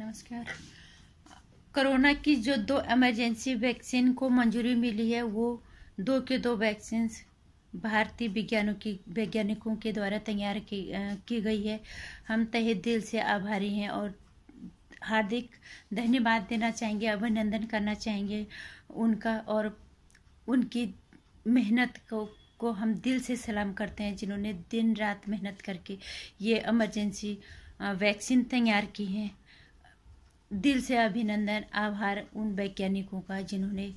नमस्कार कोरोना की जो दो इमरजेंसी वैक्सीन को मंजूरी मिली है वो दो के दो वैक्सीन भारतीय विज्ञानों की वैज्ञानिकों के द्वारा तैयार की की गई है हम तहे दिल से आभारी हैं और हार्दिक धन्यवाद देना चाहेंगे अभिनंदन करना चाहेंगे उनका और उनकी मेहनत को को हम दिल से सलाम करते हैं जिन्होंने दिन रात मेहनत करके ये इमरजेंसी वैक्सीन तैयार की है दिल से अभिनंदन आभार उन वैज्ञानिकों का जिन्होंने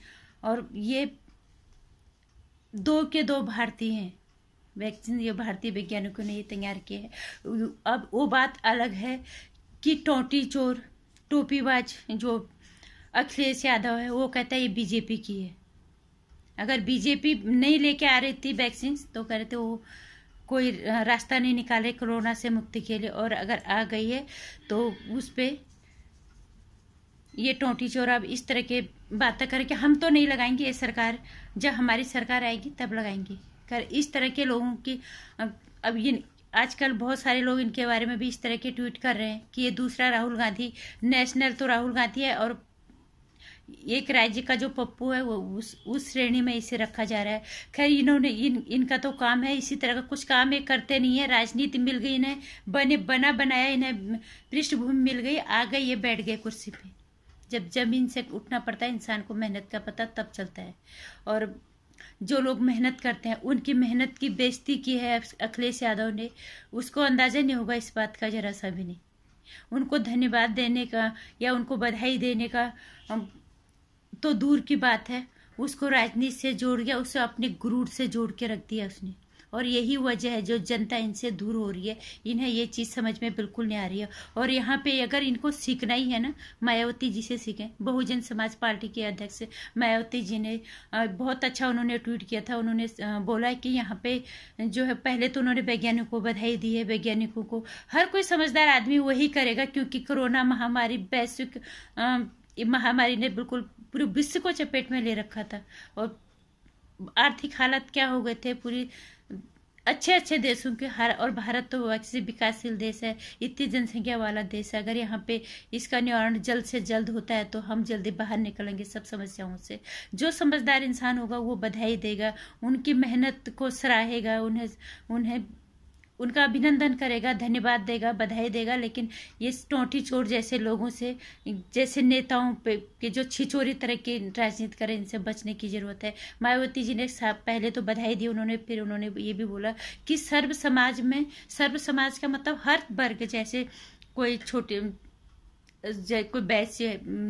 और ये दो के दो भारतीय हैं वैक्सीन ये भारतीय वैज्ञानिकों ने ये तैयार किए है अब वो बात अलग है कि टोटी चोर टोपीबाज जो अखिलेश यादव है वो कहता है ये बीजेपी की है अगर बीजेपी नहीं लेके आ रही थी वैक्सीन तो कह रहे थे वो कोई रास्ता नहीं निकाले कोरोना से मुक्ति के लिए और अगर आ गई है तो उस पर ये टोटी चोरा इस तरह के बातें करें कि हम तो नहीं लगाएंगे ये सरकार जब हमारी सरकार आएगी तब लगाएंगे कर इस तरह के लोगों की अब ये आजकल बहुत सारे लोग इनके बारे में भी इस तरह के ट्वीट कर रहे हैं कि ये दूसरा राहुल गांधी नेशनल तो राहुल गांधी है और एक राज्य का जो पप्पू है वो उस उस श्रेणी में इसे रखा जा रहा है खैर इन्होंने इन इनका तो काम है इसी तरह का कुछ काम ये करते नहीं है राजनीति मिल गई इन्हें बने बना बनाया इन्हें पृष्ठभूमि मिल गई आ गए ये बैठ गए कुर्सी पे जब जमीन से उठना पड़ता है इंसान को मेहनत का पता तब चलता है और जो लोग मेहनत करते हैं उनकी मेहनत की बेइज्जती की है अखिलेश यादव ने उसको अंदाज़ा नहीं होगा इस बात का जरा सा भी नहीं उनको धन्यवाद देने का या उनको बधाई देने का तो दूर की बात है उसको राजनीति से जोड़ गया उसे अपने गुरूर से जोड़ के रख दिया उसने और यही वजह है जो जनता इनसे दूर हो रही है इन्हें ये चीज़ समझ में बिल्कुल नहीं आ रही है और यहाँ पे अगर इनको सीखना ही है ना मायावती जी से सीखें बहुजन समाज पार्टी के अध्यक्ष मायावती जी ने बहुत अच्छा उन्होंने ट्वीट किया था उन्होंने बोला कि यहाँ पे जो है पहले तो उन्होंने वैज्ञानिकों को बधाई दी है वैज्ञानिकों को हर कोई समझदार आदमी वही करेगा क्योंकि कोरोना महामारी वैश्विक महामारी ने बिल्कुल पूरे विश्व को चपेट में ले रखा था और आर्थिक हालत क्या हो गए थे पूरी अच्छे अच्छे देशों के हर और भारत तो अच्छे विकासशील देश है इतनी जनसंख्या वाला देश है अगर यहाँ पे इसका निवारण जल्द से जल्द होता है तो हम जल्दी बाहर निकलेंगे सब समस्याओं से जो समझदार इंसान होगा वो बधाई देगा उनकी मेहनत को सराहेगा उन्हें उन्हें उनका अभिनंदन करेगा धन्यवाद देगा बधाई देगा लेकिन ये टोटी चोर जैसे लोगों से जैसे नेताओं पे के जो छिचोरी तरह की राजनीति करें इनसे बचने की ज़रूरत है मायावती जी ने पहले तो बधाई दी उन्होंने फिर उन्होंने ये भी बोला कि सर्व समाज में सर्व समाज का मतलब हर वर्ग जैसे कोई छोटे कोई बैच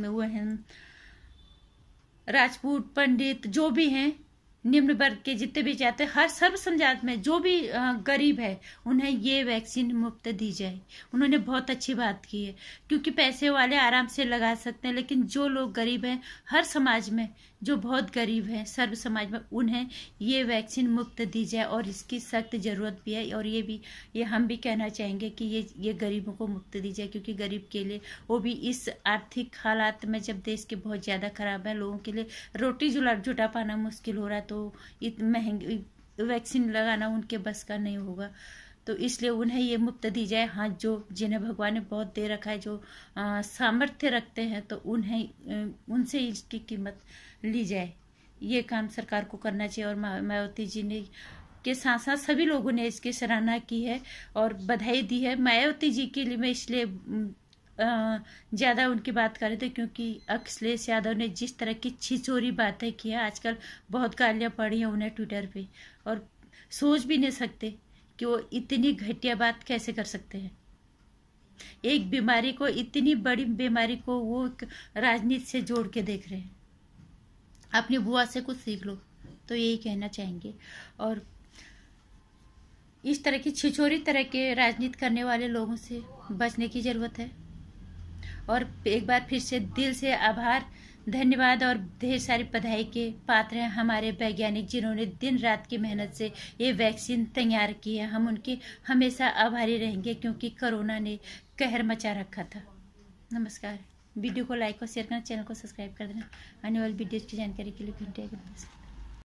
हुए हैं राजपूत पंडित जो भी हैं निम्न वर्ग के जितने भी जाते हर सर्व समझात में जो भी गरीब है उन्हें ये वैक्सीन मुफ्त दी जाए उन्होंने बहुत अच्छी बात की है क्योंकि पैसे वाले आराम से लगा सकते हैं लेकिन जो लोग गरीब हैं हर समाज में जो बहुत गरीब हैं सर्व समाज में उन्हें ये वैक्सीन मुफ्त दी जाए और इसकी सख्त ज़रूरत भी है और ये भी ये हम भी कहना चाहेंगे कि ये ये गरीबों को मुफ्त दी जाए क्योंकि गरीब के लिए वो भी इस आर्थिक हालात में जब देश के बहुत ज़्यादा ख़राब है लोगों के लिए रोटी जुला जुटा पाना मुश्किल हो रहा तो इत महंगी वैक्सीन लगाना उनके बस का नहीं होगा तो इसलिए उन्हें ये मुफ्त दी जाए हाँ जो जिन्हें भगवान ने बहुत दे रखा है जो सामर्थ्य रखते हैं तो उन्हें उनसे इसकी कीमत ली जाए ये काम सरकार को करना चाहिए और मायावती जी ने के साथ साथ सभी लोगों ने इसकी सराहना की है और बधाई दी है मायावती जी के लिए मैं इसलिए ज़्यादा उनकी बात कर रहे थे क्योंकि अखिलेश यादव ने जिस तरह की छिचोरी बातें की है आजकल बहुत गालियाँ पड़ी हैं उन्हें ट्विटर पे और सोच भी नहीं सकते कि वो इतनी घटिया बात कैसे कर सकते हैं एक बीमारी को इतनी बड़ी बीमारी को वो राजनीति से जोड़ के देख रहे हैं अपनी बुआ से कुछ सीख लो तो यही कहना चाहेंगे और इस तरह की छिछोरी तरह के राजनीति करने वाले लोगों से बचने की ज़रूरत है और एक बार फिर से दिल से आभार धन्यवाद और ढेर सारी बधाई के पात्र हैं हमारे वैज्ञानिक जिन्होंने दिन रात की मेहनत से ये वैक्सीन तैयार की है हम उनके हमेशा आभारी रहेंगे क्योंकि कोरोना ने कहर मचा रखा था नमस्कार वीडियो को लाइक और शेयर करना चैनल को सब्सक्राइब कर देना आने वाली वीडियोज़ की जानकारी के लिए घंटे